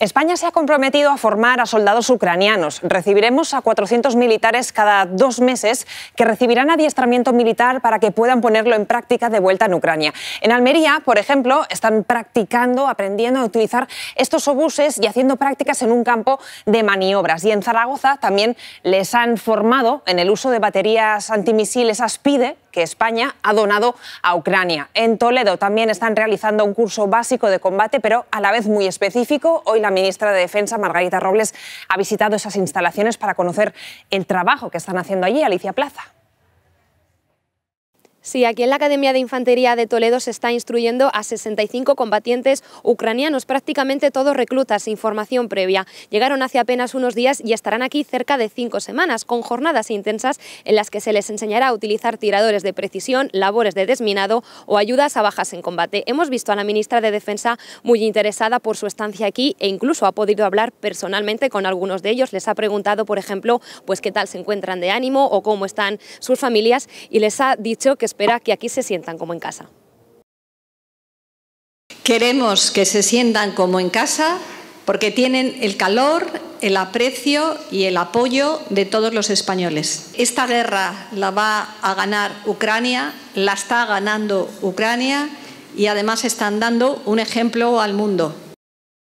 España se ha comprometido a formar a soldados ucranianos. Recibiremos a 400 militares cada dos meses que recibirán adiestramiento militar para que puedan ponerlo en práctica de vuelta en Ucrania. En Almería, por ejemplo, están practicando, aprendiendo a utilizar estos obuses y haciendo prácticas en un campo de maniobras. Y en Zaragoza también les han formado en el uso de baterías antimisiles ASPIDE que España ha donado a Ucrania. En Toledo también están realizando un curso básico de combate, pero a la vez muy específico. Hoy la ministra de Defensa, Margarita Robles, ha visitado esas instalaciones para conocer el trabajo que están haciendo allí, Alicia Plaza. Sí, aquí en la Academia de Infantería de Toledo se está instruyendo a 65 combatientes ucranianos, prácticamente todos reclutas sin formación previa. Llegaron hace apenas unos días y estarán aquí cerca de cinco semanas, con jornadas intensas en las que se les enseñará a utilizar tiradores de precisión, labores de desminado o ayudas a bajas en combate. Hemos visto a la ministra de Defensa muy interesada por su estancia aquí e incluso ha podido hablar personalmente con algunos de ellos. Les ha preguntado, por ejemplo, pues qué tal se encuentran de ánimo o cómo están sus familias y les ha dicho que es espera que aquí se sientan como en casa. Queremos que se sientan como en casa porque tienen el calor, el aprecio y el apoyo de todos los españoles. Esta guerra la va a ganar Ucrania, la está ganando Ucrania y además están dando un ejemplo al mundo.